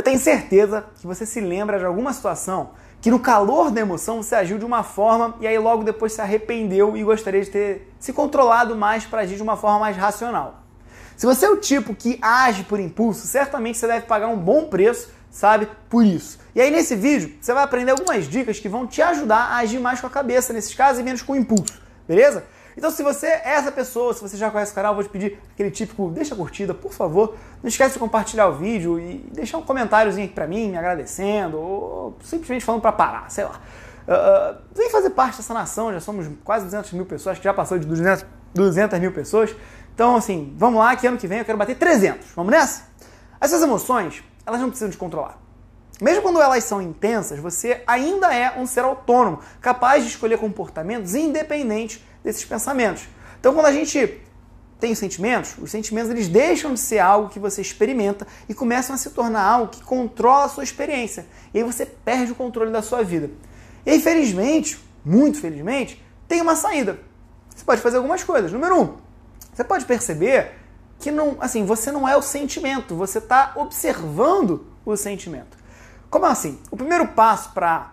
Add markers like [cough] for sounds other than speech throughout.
Eu tenho certeza que você se lembra de alguma situação que no calor da emoção você agiu de uma forma e aí logo depois se arrependeu e gostaria de ter se controlado mais para agir de uma forma mais racional. Se você é o tipo que age por impulso, certamente você deve pagar um bom preço, sabe, por isso. E aí nesse vídeo você vai aprender algumas dicas que vão te ajudar a agir mais com a cabeça nesses casos e menos com o impulso, beleza? Então, se você é essa pessoa, se você já conhece o canal, vou te pedir aquele típico deixa a curtida, por favor. Não esquece de compartilhar o vídeo e deixar um comentáriozinho aqui pra mim, me agradecendo, ou simplesmente falando para parar, sei lá. Uh, vem fazer parte dessa nação, já somos quase 200 mil pessoas, que já passou de 200, 200 mil pessoas. Então, assim, vamos lá, que ano que vem eu quero bater 300. Vamos nessa? Essas emoções, elas não precisam de controlar. Mesmo quando elas são intensas, você ainda é um ser autônomo, capaz de escolher comportamentos independentes desses pensamentos. Então, quando a gente tem os sentimentos, os sentimentos eles deixam de ser algo que você experimenta e começam a se tornar algo que controla a sua experiência. E aí você perde o controle da sua vida. E infelizmente, muito felizmente, tem uma saída. Você pode fazer algumas coisas. Número um, você pode perceber que não, assim, você não é o sentimento, você está observando o sentimento. Como assim? O primeiro passo para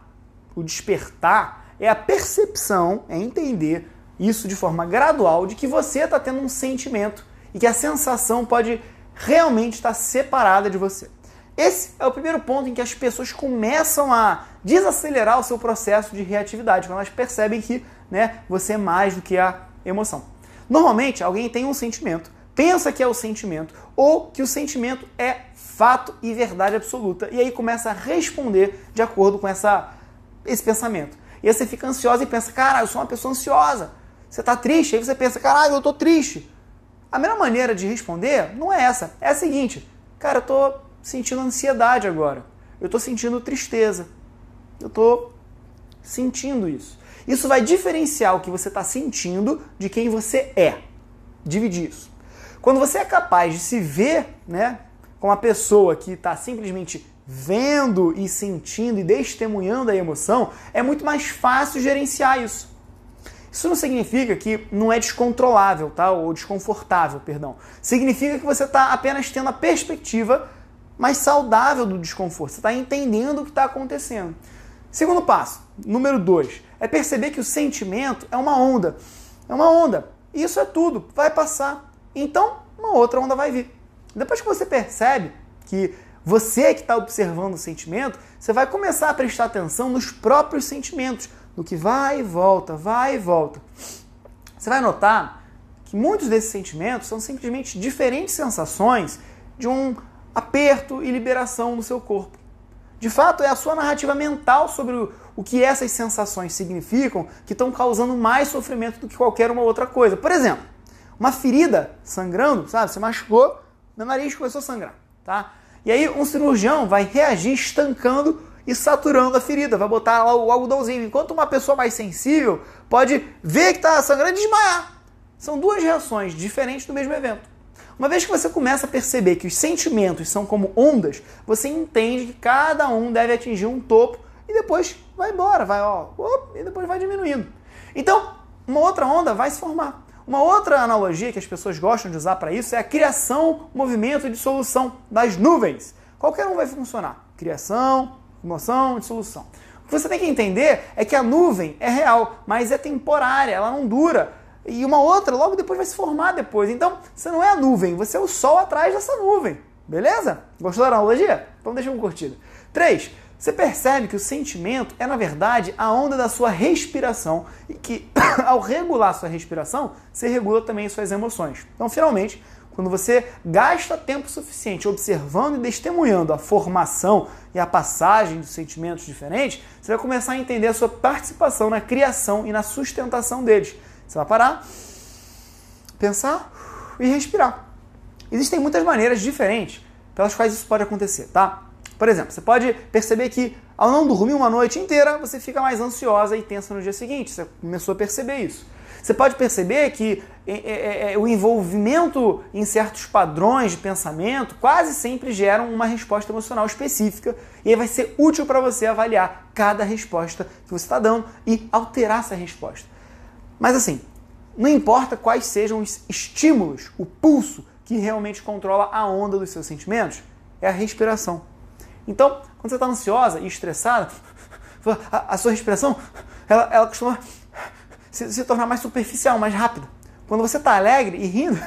o despertar é a percepção, é entender isso de forma gradual de que você está tendo um sentimento e que a sensação pode realmente estar tá separada de você. Esse é o primeiro ponto em que as pessoas começam a desacelerar o seu processo de reatividade, quando elas percebem que né, você é mais do que a emoção. Normalmente, alguém tem um sentimento, pensa que é o sentimento, ou que o sentimento é fato e verdade absoluta, e aí começa a responder de acordo com essa, esse pensamento. E aí você fica ansiosa e pensa, cara, eu sou uma pessoa ansiosa. Você está triste, aí você pensa, caralho, eu estou triste. A melhor maneira de responder não é essa. É a seguinte, cara, eu estou sentindo ansiedade agora. Eu estou sentindo tristeza. Eu estou sentindo isso. Isso vai diferenciar o que você está sentindo de quem você é. Dividir isso. Quando você é capaz de se ver, né, com a pessoa que está simplesmente vendo e sentindo e testemunhando a emoção, é muito mais fácil gerenciar isso. Isso não significa que não é descontrolável, tá? Ou desconfortável, perdão. Significa que você está apenas tendo a perspectiva mais saudável do desconforto. Você está entendendo o que está acontecendo. Segundo passo, número dois, é perceber que o sentimento é uma onda. É uma onda. Isso é tudo, vai passar. Então, uma outra onda vai vir. Depois que você percebe que você é que está observando o sentimento, você vai começar a prestar atenção nos próprios sentimentos, do que vai e volta, vai e volta. Você vai notar que muitos desses sentimentos são simplesmente diferentes sensações de um aperto e liberação no seu corpo. De fato, é a sua narrativa mental sobre o, o que essas sensações significam que estão causando mais sofrimento do que qualquer uma outra coisa. Por exemplo, uma ferida sangrando, sabe? Você machucou, meu nariz começou a sangrar, tá? E aí um cirurgião vai reagir estancando e saturando a ferida. Vai botar lá o algodãozinho. Enquanto uma pessoa mais sensível pode ver que está sangrando e desmaiar. São duas reações diferentes do mesmo evento. Uma vez que você começa a perceber que os sentimentos são como ondas, você entende que cada um deve atingir um topo e depois vai embora, vai ó, op, e depois vai diminuindo. Então, uma outra onda vai se formar. Uma outra analogia que as pessoas gostam de usar para isso é a criação, movimento e dissolução das nuvens. Qualquer um vai funcionar. Criação, Emoção e solução. O que você tem que entender é que a nuvem é real, mas é temporária, ela não dura. E uma outra logo depois vai se formar depois. Então, você não é a nuvem, você é o sol atrás dessa nuvem. Beleza? Gostou da analogia? Então deixa um curtida. 3. Você percebe que o sentimento é, na verdade, a onda da sua respiração e que, [coughs] ao regular sua respiração, você regula também suas emoções. Então, finalmente, quando você gasta tempo suficiente observando e testemunhando a formação e a passagem dos sentimentos diferentes, você vai começar a entender a sua participação na criação e na sustentação deles. Você vai parar, pensar e respirar. Existem muitas maneiras diferentes pelas quais isso pode acontecer, tá? Por exemplo, você pode perceber que ao não dormir uma noite inteira, você fica mais ansiosa e tensa no dia seguinte. Você começou a perceber isso. Você pode perceber que é é, é, é, o envolvimento em certos padrões de pensamento quase sempre geram uma resposta emocional específica e aí vai ser útil para você avaliar cada resposta que você está dando e alterar essa resposta. Mas assim, não importa quais sejam os estímulos, o pulso que realmente controla a onda dos seus sentimentos, é a respiração. Então, quando você está ansiosa e estressada, [laughs] a, a sua respiração ela, ela costuma se, se tornar mais superficial, mais rápido. Quando você está alegre e rindo,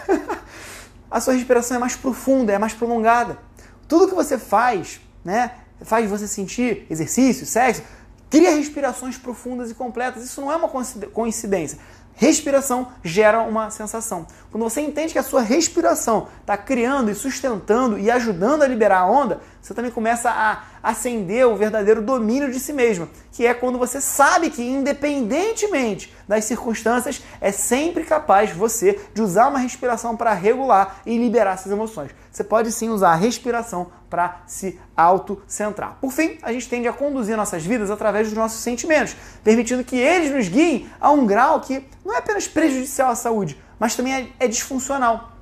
[laughs] a sua respiração é mais profunda, é mais prolongada. Tudo que você faz, né, faz você sentir exercício, sexo, cria respirações profundas e completas. Isso não é uma coincidência. Respiração gera uma sensação. Quando você entende que a sua respiração está criando e sustentando e ajudando a liberar a onda, você também começa a acender o verdadeiro domínio de si mesmo, que é quando você sabe que, independentemente das circunstâncias, é sempre capaz você de usar uma respiração para regular e liberar suas emoções. Você pode sim usar a respiração para se auto-centrar. Por fim, a gente tende a conduzir nossas vidas através dos nossos sentimentos, permitindo que eles nos guiem a um grau que não é apenas prejudicial à saúde, mas também é, é disfuncional.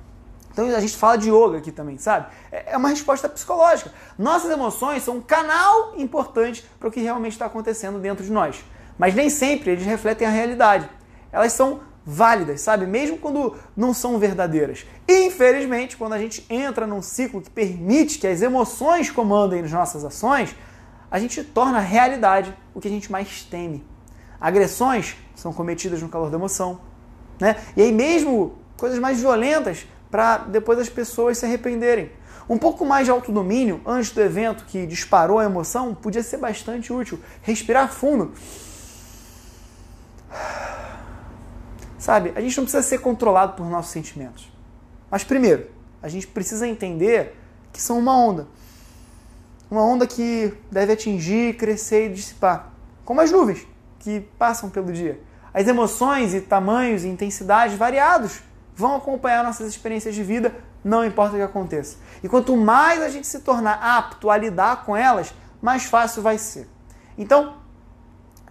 Então a gente fala de yoga aqui também, sabe? É, é uma resposta psicológica. Nossas emoções são um canal importante para o que realmente está acontecendo dentro de nós. Mas nem sempre eles refletem a realidade. Elas são válidas, sabe? Mesmo quando não são verdadeiras. infelizmente, quando a gente entra num ciclo que permite que as emoções comandem as nossas ações, a gente torna realidade o que a gente mais teme. Agressões são cometidas no calor da emoção, né? E aí mesmo coisas mais violentas para depois as pessoas se arrependerem. Um pouco mais de autodomínio antes do evento que disparou a emoção podia ser bastante útil. Respirar fundo. Sabe, a gente não precisa ser controlado por nossos sentimentos. Mas primeiro, a gente precisa entender que são uma onda. Uma onda que deve atingir, crescer e dissipar. Como as nuvens que passam pelo dia. As emoções e tamanhos e intensidades variados vão acompanhar nossas experiências de vida, não importa o que aconteça. E quanto mais a gente se tornar apto a lidar com elas, mais fácil vai ser. Então,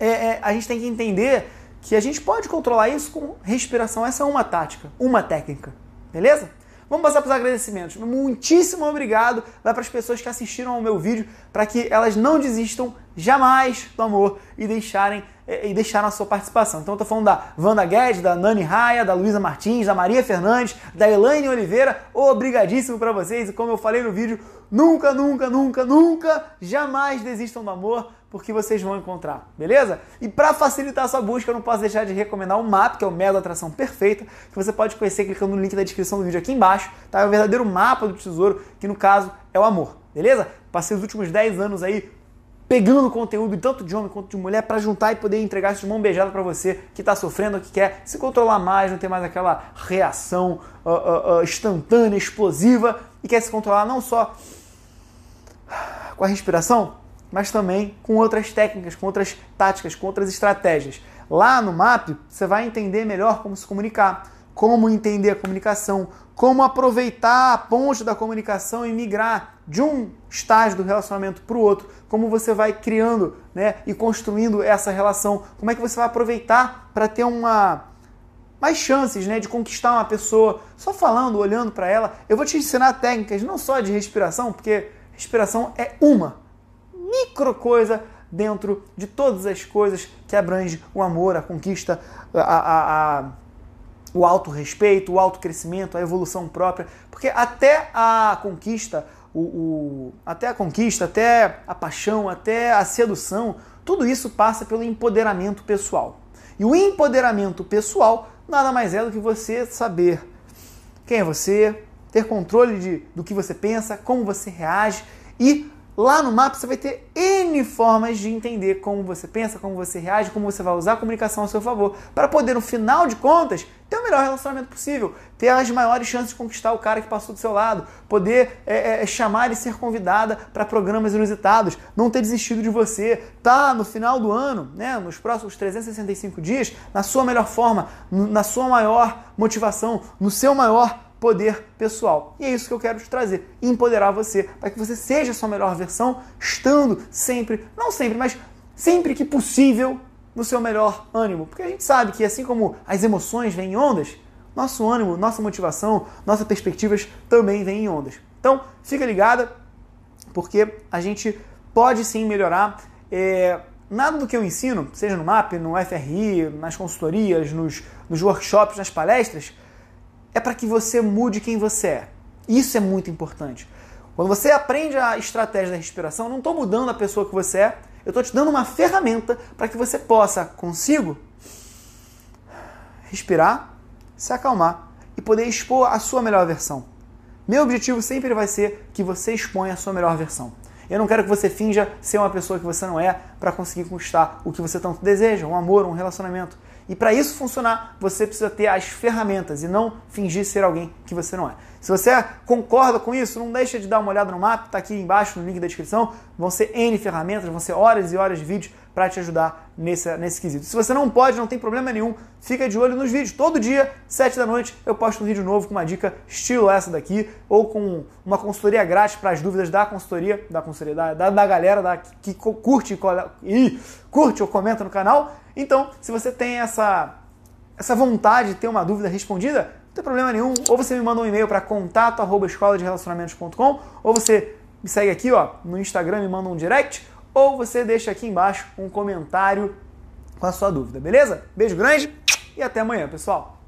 é, é, a gente tem que entender que a gente pode controlar isso com respiração. Essa é uma tática, uma técnica. Beleza? Vamos passar para os agradecimentos. Muitíssimo obrigado para as pessoas que assistiram ao meu vídeo, para que elas não desistam jamais do amor e deixarem é, e deixaram a sua participação. Então eu tô falando da Wanda Guedes, da Nani Raia, da Luísa Martins, da Maria Fernandes, da Elaine Oliveira. Obrigadíssimo para vocês e como eu falei no vídeo, nunca, nunca, nunca, nunca, jamais desistam do amor, porque vocês vão encontrar, beleza? E para facilitar a sua busca, eu não posso deixar de recomendar o mapa que é o Mega Atração Perfeita, que você pode conhecer clicando no link da descrição do vídeo aqui embaixo, tá? É o verdadeiro mapa do tesouro, que no caso é o amor, beleza? Passei os últimos 10 anos aí pegando conteúdo tanto de homem quanto de mulher para juntar e poder entregar isso de mão beijada para você que está sofrendo, que quer se controlar mais, não ter mais aquela reação uh, uh, uh, instantânea, explosiva e quer se controlar não só com a respiração, mas também com outras técnicas, com outras táticas, com outras estratégias. Lá no MAP, você vai entender melhor como se comunicar como entender a comunicação, como aproveitar a ponte da comunicação e migrar de um estágio do relacionamento para o outro, como você vai criando né, e construindo essa relação, como é que você vai aproveitar para ter uma mais chances né, de conquistar uma pessoa só falando, olhando para ela. Eu vou te ensinar técnicas não só de respiração, porque respiração é uma micro coisa dentro de todas as coisas que abrange o amor, a conquista, a, a, a o autorrespeito, o autocrescimento, a evolução própria, porque até a conquista, o, o, até a conquista, até a paixão, até a sedução, tudo isso passa pelo empoderamento pessoal. E o empoderamento pessoal nada mais é do que você saber quem é você, ter controle de, do que você pensa, como você reage e Lá no mapa você vai ter N formas de entender como você pensa, como você reage, como você vai usar a comunicação a seu favor, para poder, no final de contas, ter o melhor relacionamento possível, ter as maiores chances de conquistar o cara que passou do seu lado, poder é, é, é chamar e ser convidada para programas inusitados, não ter desistido de você, tá no final do ano, né, nos próximos 365 dias, na sua melhor forma, na sua maior motivação, no seu maior poder pessoal. E é isso que eu quero te trazer, empoderar você, para que você seja a sua melhor versão, estando sempre, não sempre, mas sempre que possível, no seu melhor ânimo. Porque a gente sabe que assim como as emoções vêm em ondas, nosso ânimo, nossa motivação, nossas perspectivas também vêm em ondas. Então, fica ligada, porque a gente pode sim melhorar. É, nada do que eu ensino, seja no MAP, no FRI, nas consultorias, nos, nos workshops, nas palestras, é para que você mude quem você é. Isso é muito importante. Quando você aprende a estratégia da respiração, não estou mudando a pessoa que você é, eu estou te dando uma ferramenta para que você possa, consigo, respirar, se acalmar e poder expor a sua melhor versão. Meu objetivo sempre vai ser que você exponha a sua melhor versão. Eu não quero que você finja ser uma pessoa que você não é para conseguir conquistar o que você tanto deseja, um amor, um relacionamento. E para isso funcionar, você precisa ter as ferramentas e não fingir ser alguém que você não é. Se você concorda com isso, não deixa de dar uma olhada no mapa, está aqui embaixo no link da descrição. Vão ser N ferramentas, vão ser horas e horas de vídeos para te ajudar nesse, nesse quesito. Se você não pode, não tem problema nenhum, fica de olho nos vídeos. Todo dia, 7 da noite, eu posto um vídeo novo com uma dica estilo essa daqui, ou com uma consultoria grátis para as dúvidas da consultoria, da consultoria, da, da, da galera da, que curte, e, curte ou comenta no canal. Então, se você tem essa, essa vontade de ter uma dúvida respondida, não tem problema nenhum. Ou você me manda um e-mail para contato arroba escola de relacionamentos.com, ou você me segue aqui ó, no Instagram e manda um direct ou você deixa aqui embaixo um comentário com a sua dúvida, beleza? Beijo grande e até amanhã, pessoal!